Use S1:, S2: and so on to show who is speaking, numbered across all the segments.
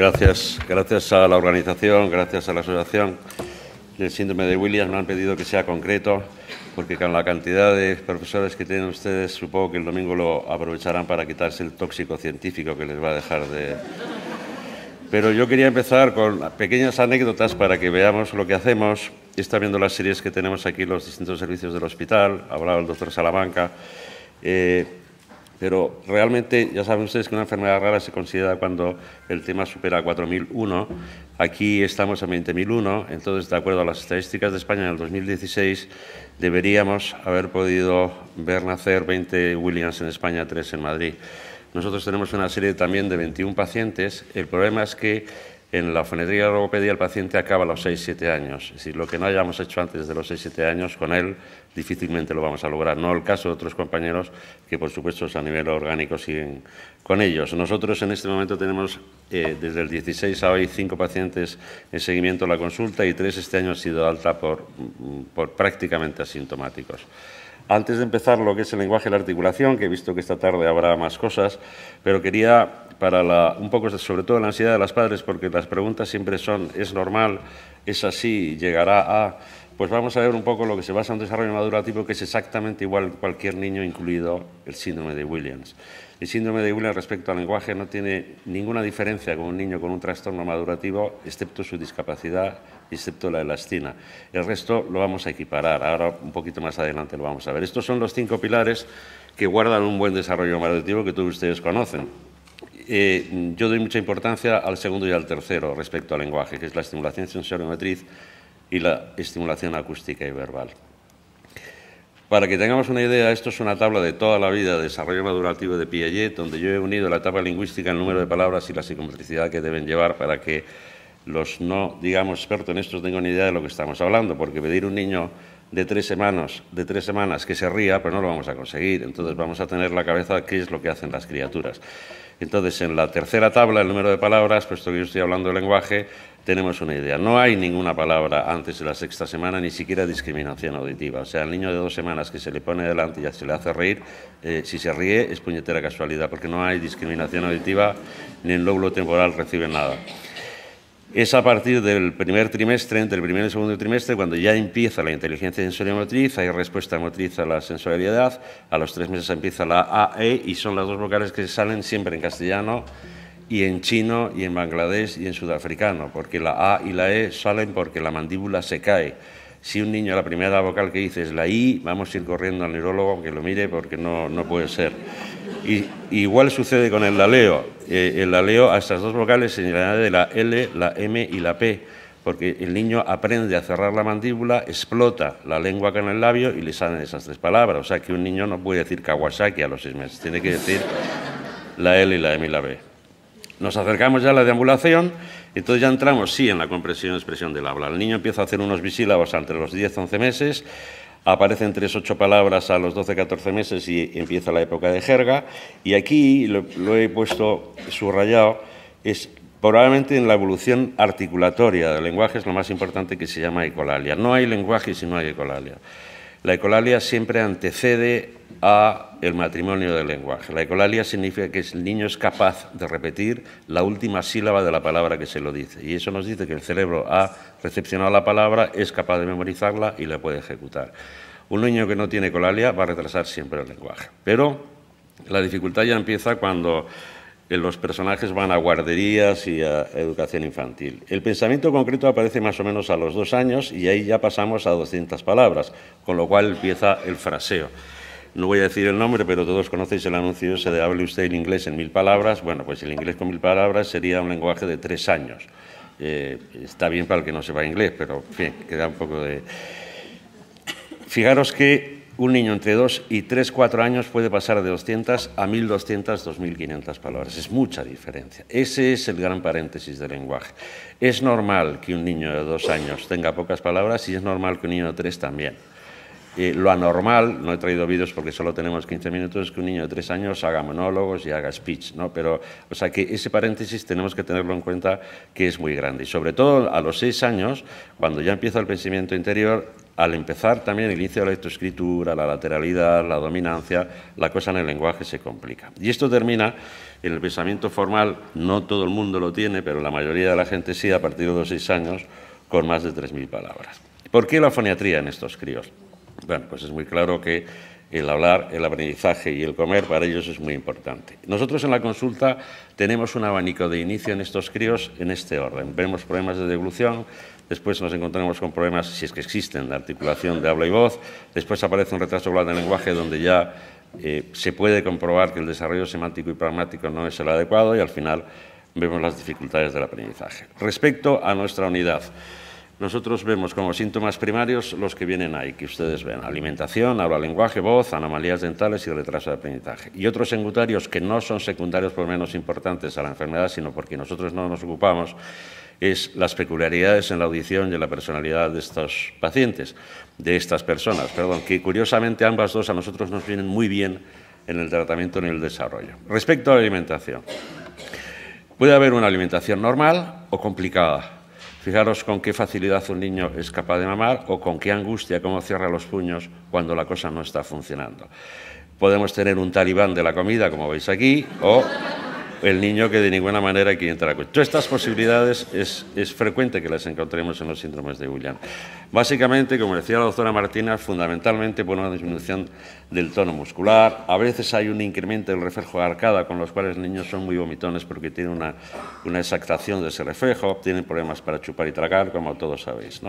S1: Gracias, gracias a la organización, gracias a la asociación del síndrome de Williams me han pedido que sea concreto, porque con la cantidad de profesores que tienen ustedes, supongo que el domingo lo aprovecharán para quitarse el tóxico científico que les va a dejar de... Pero yo quería empezar con pequeñas anécdotas para que veamos lo que hacemos. Está viendo las series que tenemos aquí, los distintos servicios del hospital, hablaba el doctor Salamanca. Eh, pero realmente ya saben ustedes que una enfermedad rara se considera cuando el tema supera 4.001, aquí estamos en 20.001, entonces de acuerdo a las estadísticas de España en el 2016 deberíamos haber podido ver nacer 20 Williams en España, 3 en Madrid. Nosotros tenemos una serie también de 21 pacientes, el problema es que en la fonetría y la logopedia el paciente acaba a los 6-7 años. Es decir, lo que no hayamos hecho antes de los 6-7 años con él difícilmente lo vamos a lograr. No el caso de otros compañeros que, por supuesto, a nivel orgánico siguen con ellos. Nosotros en este momento tenemos eh, desde el 16 a hoy cinco pacientes en seguimiento a la consulta y tres este año han sido alta por, mm, por prácticamente asintomáticos. Antes de empezar lo que es el lenguaje de la articulación, que he visto que esta tarde habrá más cosas, pero quería para la, un poco sobre todo la ansiedad de los padres, porque las preguntas siempre son, ¿es normal? ¿Es así? ¿Llegará a...? Pues vamos a ver un poco lo que se basa en un desarrollo madurativo que es exactamente igual cualquier niño, incluido el síndrome de Williams. El síndrome de Williams respecto al lenguaje no tiene ninguna diferencia con un niño con un trastorno madurativo, excepto su discapacidad excepto la elastina. El resto lo vamos a equiparar, ahora un poquito más adelante lo vamos a ver. Estos son los cinco pilares que guardan un buen desarrollo madurativo que todos ustedes conocen. Eh, yo doy mucha importancia al segundo y al tercero respecto al lenguaje, que es la estimulación matriz y la estimulación acústica y verbal. Para que tengamos una idea, esto es una tabla de toda la vida de desarrollo madurativo de Piaget, donde yo he unido la tabla lingüística, el número de palabras y la psicomotricidad que deben llevar para que los no, digamos, expertos en esto tengan una idea de lo que estamos hablando, porque pedir un niño de tres semanas, de tres semanas que se ría, pero no lo vamos a conseguir. Entonces vamos a tener la cabeza qué es lo que hacen las criaturas. Entonces, en la tercera tabla, el número de palabras, puesto que yo estoy hablando de lenguaje, tenemos una idea. No hay ninguna palabra antes de la sexta semana, ni siquiera discriminación auditiva. O sea, el niño de dos semanas que se le pone delante y ya se le hace reír, eh, si se ríe es puñetera casualidad, porque no hay discriminación auditiva, ni el lóbulo temporal recibe nada. Es a partir del primer trimestre, entre el primer y el segundo trimestre, cuando ya empieza la inteligencia motriz, hay respuesta motriz a la sensorialidad, a los tres meses empieza la AE y son las dos vocales que salen siempre en castellano y en chino y en bangladés y en sudafricano, porque la A y la E salen porque la mandíbula se cae. Si un niño la primera vocal que dice es la I, vamos a ir corriendo al neurólogo que lo mire porque no, no puede ser. Y, igual sucede con el laleo. Eh, el laleo a estas dos vocales se de la L, la M y la P, porque el niño aprende a cerrar la mandíbula, explota la lengua con el labio y le salen esas tres palabras. O sea que un niño no puede decir Kawasaki a los seis meses, tiene que decir la L y la M y la B. Nos acercamos ya a la deambulación, entonces ya entramos, sí, en la compresión y expresión del habla. El niño empieza a hacer unos bisílabos entre los 10-11 meses aparecen tres, ocho palabras a los 12, 14 meses y empieza la época de jerga. Y aquí lo, he puesto subrayado, es probablemente en la evolución articulatoria del lenguaje es lo más importante que se llama ecolalia. No hay lenguaje si no hay ecolalia. La ecolalia siempre antecede a el matrimonio del lenguaje. La ecolalia significa que el niño es capaz de repetir la última sílaba de la palabra que se lo dice. Y eso nos dice que el cerebro ha recepcionado la palabra, es capaz de memorizarla y la puede ejecutar. Un niño que no tiene ecolalia va a retrasar siempre el lenguaje. Pero la dificultad ya empieza cuando los personajes van a guarderías y a educación infantil. El pensamiento concreto aparece más o menos a los dos años y ahí ya pasamos a 200 palabras, con lo cual empieza el fraseo. No voy a decir el nombre, pero todos conocéis el anuncio ese de hable usted en inglés en mil palabras. Bueno, pues el inglés con mil palabras sería un lenguaje de tres años. Eh, está bien para el que no sepa inglés, pero en fin, queda un poco de... Fijaros que un niño entre 2 y 3, 4 años puede pasar de 200 a 1200, 2500 palabras. Es mucha diferencia. Ese es el gran paréntesis del lenguaje. Es normal que un niño de 2 años tenga pocas palabras y es normal que un niño de 3 también lo anormal, no he traído vídeos porque solo tenemos 15 minutos, es que un niño de 3 años haga monólogos y haga speech, ¿no? Pero, o sea, que ese paréntesis tenemos que tenerlo en cuenta que es muy grande. Y sobre todo a los 6 años, cuando ya empieza el pensamiento interior, al empezar también el inicio de la lectoescritura, la lateralidad, la dominancia, la cosa en el lenguaje se complica. Y esto termina en el pensamiento formal, no todo el mundo lo tiene, pero la mayoría de la gente sí, a partir de los 6 años, con más de 3.000 palabras. ¿Por qué la foniatría en estos críos? Bueno, pues es muy claro que el hablar, el aprendizaje y el comer para ellos es muy importante. Nosotros en la consulta tenemos un abanico de inicio en estos críos en este orden. Vemos problemas de deglución, después nos encontramos con problemas, si es que existen, de articulación de habla y voz, después aparece un retraso global del lenguaje donde ya eh, se puede comprobar que el desarrollo semántico y pragmático no es el adecuado y al final vemos las dificultades del aprendizaje. Respecto a nuestra unidad, nosotros vemos como síntomas primarios los que vienen ahí, que ustedes ven, alimentación, habla lenguaje, voz, anomalías dentales y retraso de aprendizaje. Y otros engutarios que no son secundarios por lo menos importantes a la enfermedad, sino porque nosotros no nos ocupamos, es las peculiaridades en la audición y en la personalidad de estos pacientes, de estas personas, perdón, que curiosamente ambas dos a nosotros nos vienen muy bien en el tratamiento y en el desarrollo. Respecto a la alimentación, puede haber una alimentación normal o complicada Fijaros con qué facilidad un niño es capaz de mamar o con qué angustia, cómo cierra los puños cuando la cosa no está funcionando. Podemos tener un talibán de la comida, como veis aquí, o el niño que de ninguna manera quiere entrar a Todas estas posibilidades es, frecuente que las encontremos en los síndromes de William... Básicamente, como decía la doctora Martina, fundamentalmente por una disminución del tono muscular. A veces hay un incremento del reflejo de arcada, con los cuales los niños son muy vomitones porque tienen una, exactación de ese reflejo, tienen problemas para chupar y tragar, como todos sabéis.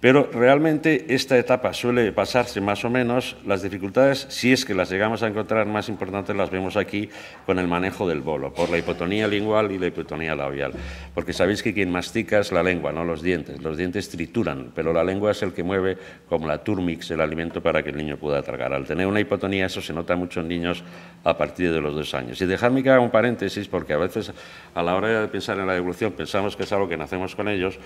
S1: Pero realmente esta etapa suele pasarse más o menos. Las dificultades, si es que las llegamos a encontrar más importantes, las vemos aquí con el manejo del bolo por la hipotonía lingual y la hipotonía labial. Porque sabéis que quien mastica es la lengua, no los dientes. Los dientes trituran, pero la lengua es el que mueve, como la turmix, el alimento para que el niño pueda tragar. Al tener una hipotonía, eso se nota mucho en niños a partir de los dos años. Y dejadme que haga un paréntesis, porque a veces a la hora de pensar en la evolución pensamos que es algo que nacemos con ellos.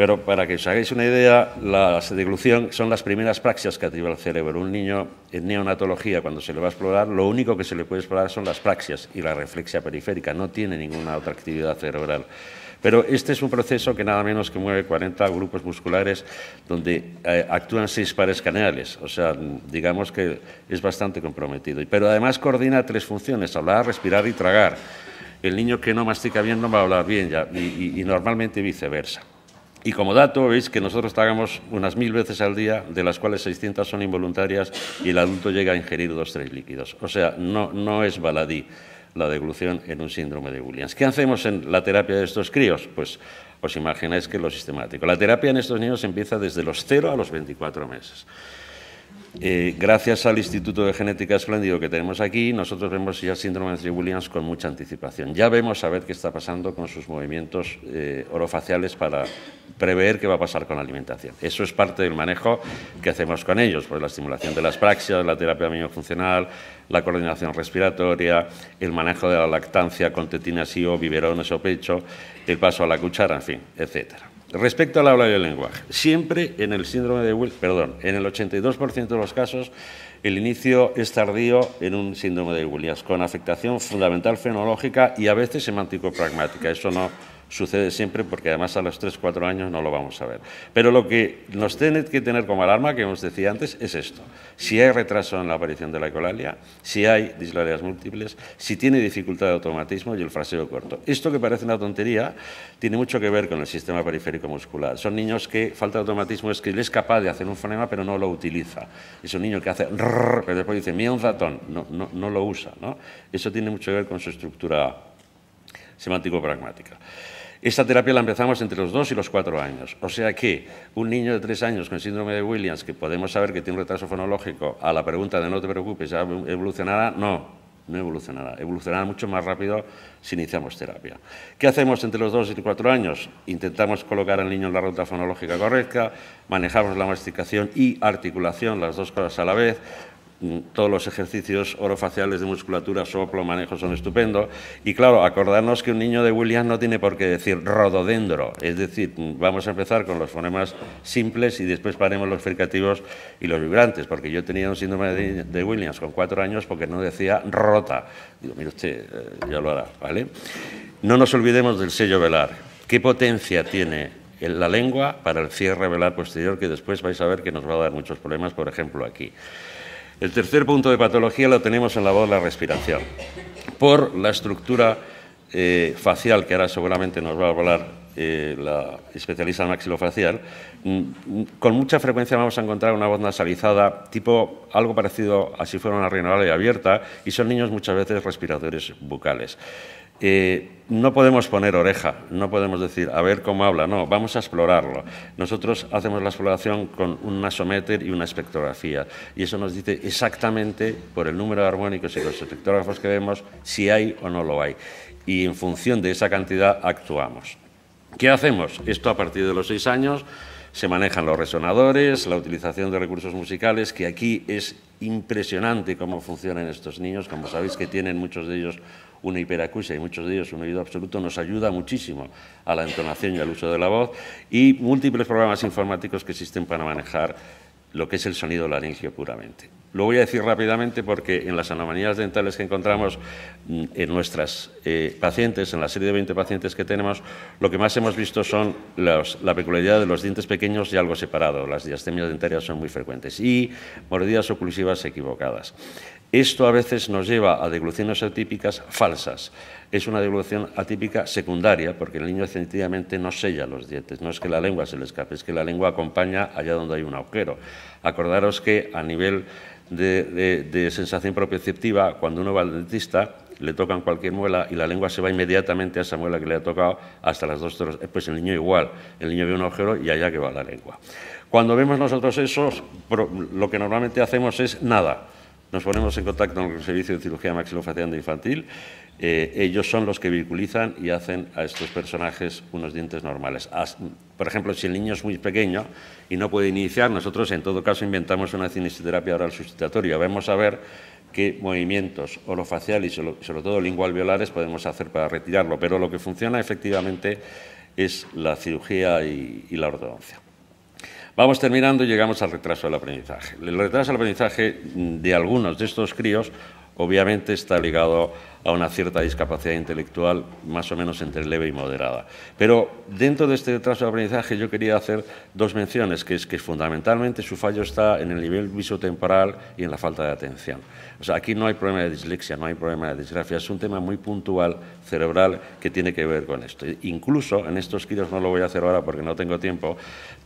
S1: Pero para que os hagáis una idea, la deglución son las primeras praxias que activa el cerebro. Un niño en neonatología, cuando se le va a explorar, lo único que se le puede explorar son las praxias y la reflexia periférica, no tiene ninguna otra actividad cerebral. Pero este es un proceso que nada menos que mueve 40 grupos musculares donde eh, actúan seis pares canales, o sea, digamos que es bastante comprometido. Pero además coordina tres funciones, hablar, respirar y tragar. El niño que no mastica bien no va a hablar bien ya, y normalmente viceversa. Y como dato veis que nosotros tragamos unas mil veces al día, de las cuales 600 son involuntarias y el adulto llega a ingerir dos, tres líquidos. O sea, no, es baladí la deglución en un síndrome de Williams. ¿Qué hacemos en la terapia de estos críos? Pues os imagináis que lo sistemático. La terapia en estos niños empieza desde los 0 a los 24 meses. Eh, gracias al Instituto de Genética Espléndido que tenemos aquí, nosotros vemos ya el síndrome de Tribulians con mucha anticipación. Ya vemos a ver qué está pasando con sus movimientos eh, orofaciales para prever qué va a pasar con la alimentación. Eso es parte del manejo que hacemos con ellos, pues la estimulación de las praxias, la terapia miofuncional, la coordinación respiratoria, el manejo de la lactancia con tetinas y o biberones o pecho, el paso a la cuchara, en fin, etcétera. Respecto al habla y el lenguaje, siempre en el síndrome de Wilson, perdón, en el 82% de los casos, el inicio es tardío en un síndrome de Williams, con afectación fundamental fenológica y a veces semántico-pragmática. Eso no sucede siempre porque además a los 3, 4 años no lo vamos a ver. Pero lo que nos tiene que tener como alarma, que os decía antes, es esto. Si hay retraso en la aparición de la ecolalia, si hay dislalias múltiples, si tiene dificultad de automatismo y el fraseo corto. Esto que parece una tontería tiene mucho que ver con el sistema periférico muscular. Son niños que falta de automatismo es que él es capaz de hacer un fonema pero no lo utiliza. Es un niño que hace rrr, pero después dice, mira un ratón, no, no, no lo usa. ¿no? Eso tiene mucho que ver con su estructura semántico-pragmática. Esta terapia la empezamos entre los dos y los cuatro años. O sea que un niño de tres años con síndrome de Williams, que podemos saber que tiene un retraso fonológico, a la pregunta de no te preocupes, evolucionará, no, no evolucionará. Evolucionará mucho más rápido si iniciamos terapia. ¿Qué hacemos entre los dos y los cuatro años? Intentamos colocar al niño en la ruta fonológica correcta, manejamos la masticación y articulación, las dos cosas a la vez, todos los ejercicios orofaciales de musculatura, soplo, manejo son estupendos. Y claro, acordarnos que un niño de Williams no tiene por qué decir rododendro. Es decir, vamos a empezar con los fonemas simples y después paremos los fricativos y los vibrantes. Porque yo tenía un síndrome de, Williams con cuatro años porque no decía rota. Digo, mire usted, eh, ya lo hará, ¿vale? No nos olvidemos del sello velar. ¿Qué potencia tiene la lengua para el cierre velar posterior que después vais a ver que nos va a dar muchos problemas, por ejemplo, aquí? El tercer punto de patología lo tenemos en la voz, la respiración. Por la estructura eh, facial, que ahora seguramente nos va a hablar eh, la especialista en maxilofacial, mm, mm, con mucha frecuencia vamos a encontrar una voz nasalizada, tipo algo parecido a si fuera una y abierta, y son niños muchas veces respiradores bucales. Eh, no podemos poner oreja, no podemos decir, a ver cómo habla, no, vamos a explorarlo. Nosotros hacemos la exploración con un nasometer y una espectrografía, y eso nos dice exactamente, por el número de armónicos y los espectrógrafos que vemos, si hay o no lo hay. Y en función de esa cantidad actuamos. ¿Qué hacemos? Esto a partir de los seis años se manejan los resonadores, la utilización de recursos musicales, que aquí es impresionante cómo funcionan estos niños, como sabéis que tienen muchos de ellos una hiperacusia y muchos de ellos un oído absoluto, nos ayuda muchísimo a la entonación y al uso de la voz, y múltiples programas informáticos que existen para manejar lo que es el sonido laringio puramente. Lo voy a decir rápidamente porque en las anomalías dentales que encontramos mm, en nuestras eh, pacientes, en la serie de 20 pacientes que tenemos, lo que más hemos visto son la peculiaridad de los dientes pequeños y algo separado, Las diastemias dentarias son muy frecuentes y mordidas oclusivas equivocadas. Esto a veces nos lleva a degluciones atípicas falsas. Es una deglución atípica secundaria porque el niño definitivamente no sella los dientes. No es que la lengua se le escape, es que la lengua acompaña allá donde hay un agujero. Acordaros que a nivel de, sensación proprioceptiva cuando uno va al dentista, le tocan cualquier muela y la lengua se va inmediatamente a esa muela que le ha tocado hasta las dos Pues el niño igual, el niño ve un agujero y allá que va la lengua. Cuando vemos nosotros eso, lo que normalmente hacemos es nada. Nos ponemos en contacto con el Servicio de Cirugía Maxilofacial de Infantil. Eh, ellos son los que virculizan y hacen a estos personajes unos dientes normales. por ejemplo, si el niño es muy pequeño y no puede iniciar, nosotros en todo caso inventamos una cinesioterapia oral sustitutoria. Vamos a ver qué movimientos orofacial y sobre, todo lingual violares podemos hacer para retirarlo. Pero lo que funciona efectivamente es la cirugía y la ortodoncia. Vamos terminando y llegamos al retraso del aprendizaje. El retraso del aprendizaje de algunos de estos críos obviamente está ligado a una cierta discapacidad intelectual más o menos entre leve y moderada. Pero dentro de este retraso de aprendizaje yo quería hacer dos menciones, que es que fundamentalmente su fallo está en el nivel visotemporal y en la falta de atención. O sea, aquí no hay problema de dislexia, no hay problema de disgrafia, es un tema muy puntual cerebral que tiene que ver con esto. Incluso en estos kilos, no lo voy a hacer ahora porque no tengo tiempo,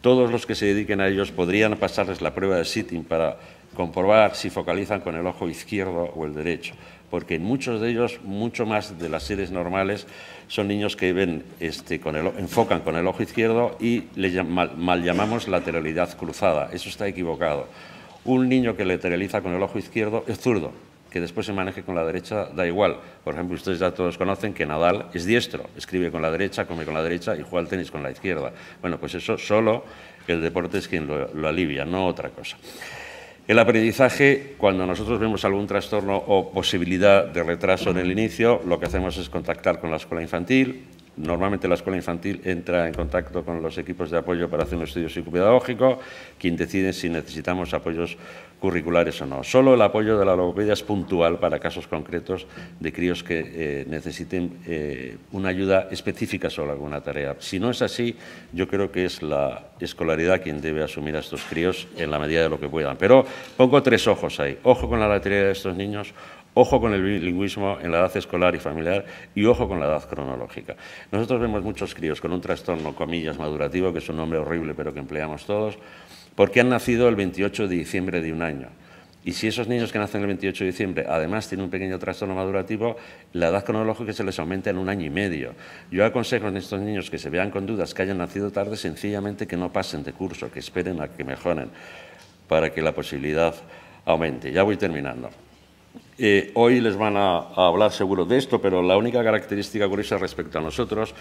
S1: todos los que se dediquen a ellos podrían pasarles la prueba de sitting para comprobar si focalizan con el ojo izquierdo o el derecho, porque en muchos de ellos, mucho más de las series normales, son niños que ven, este, con el, enfocan con el ojo izquierdo y le mal, llamamos lateralidad cruzada. Eso está equivocado. Un niño que lateraliza con el ojo izquierdo es zurdo, que después se maneje con la derecha da igual. Por ejemplo, ustedes ya todos conocen que Nadal es diestro, escribe con la derecha, come con la derecha y juega al tenis con la izquierda. Bueno, pues eso solo el deporte es quien lo alivia, no otra cosa. El aprendizaje, cuando nosotros vemos algún trastorno o posibilidad de retraso en el inicio, lo que hacemos es contactar con la escuela infantil, Normalmente la escuela infantil entra en contacto con los equipos de apoyo para hacer un estudio psicopedagógico, quien decide si necesitamos apoyos curriculares o no. Solo el apoyo de la logopedia es puntual para casos concretos de críos que eh, necesiten eh, una ayuda específica sobre alguna tarea. Si no es así, yo creo que es la escolaridad quien debe asumir a estos críos en la medida de lo que puedan. Pero pongo tres ojos ahí. Ojo con la lateralidad de estos niños, Ojo con el bilingüismo en la edad escolar y familiar y ojo con la edad cronológica. Nosotros vemos muchos críos con un trastorno, comillas, madurativo, que es un nombre horrible pero que empleamos todos, porque han nacido el 28 de diciembre de un año. Y si esos niños que nacen el 28 de diciembre además tienen un pequeño trastorno madurativo, la edad cronológica se les aumenta en un año y medio. Yo aconsejo a estos niños que se vean con dudas, que hayan nacido tarde, sencillamente que no pasen de curso, que esperen a que mejoren para que la posibilidad aumente. Ya voy terminando. Eh, hoy les van a, hablar seguro de esto, pero la única característica curiosa respecto a nosotros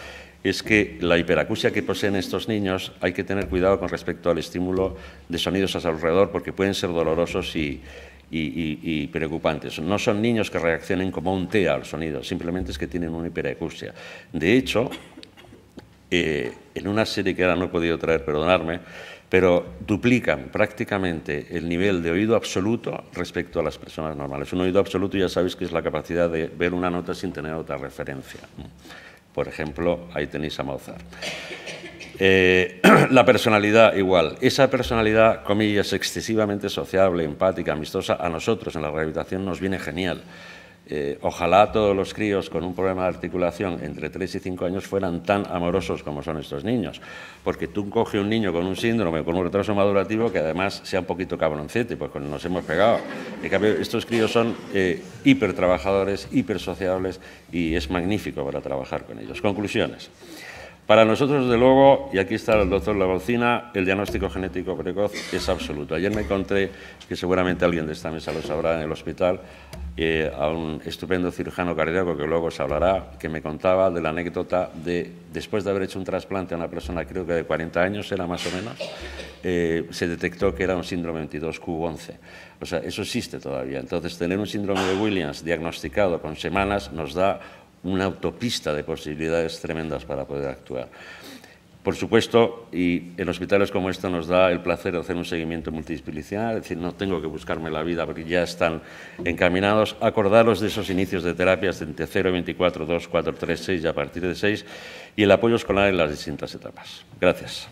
S1: es que la hiperacusia que poseen estos niños hay que tener cuidado con respecto al estímulo de sonidos a su alrededor porque pueden ser dolorosos y, preocupantes. No son niños que reaccionen como un TEA al sonido, simplemente es que tienen una hiperacusia. De hecho, eh, en una serie que ahora no he podido traer, perdonarme, pero duplican prácticamente el nivel de oído absoluto respecto a las personas normales. Un oído absoluto ya sabéis que es la capacidad de ver una nota sin tener otra referencia. Por ejemplo, ahí tenéis a Mozart. Eh, la personalidad igual. Esa personalidad, comillas, excesivamente sociable, empática, amistosa, a nosotros en la rehabilitación nos viene genial. Eh, ojalá todos los críos con un problema de articulación entre 3 y 5 años fueran tan amorosos como son estos niños. Porque tú coges un niño con un síndrome, con un retraso madurativo, que además sea un poquito cabroncete, pues nos hemos pegado. En cambio, estos críos son eh, hiper trabajadores, hiper sociables y es magnífico para trabajar con ellos. Conclusiones. Para nosotros, de luego, y aquí está el doctor Lavalcina, el diagnóstico genético precoz es absoluto. Ayer me encontré, que seguramente alguien de esta mesa lo sabrá en el hospital, eh, a un estupendo cirujano cardíaco que luego se hablará, que me contaba de la anécdota de, después de haber hecho un trasplante a una persona, creo que de 40 años era más o menos, eh, se detectó que era un síndrome 22Q11. O sea, eso existe todavía. Entonces, tener un síndrome de Williams diagnosticado con semanas nos da una autopista de posibilidades tremendas para poder actuar. Por supuesto, y en hospitales como este nos da el placer de hacer un seguimiento multidisciplinar, es decir, no tengo que buscarme la vida porque ya están encaminados. Acordaros de esos inicios de terapias de entre 0, 24, 2, 4, 3, 6 y a partir de 6 y el apoyo escolar en las distintas etapas. Gracias.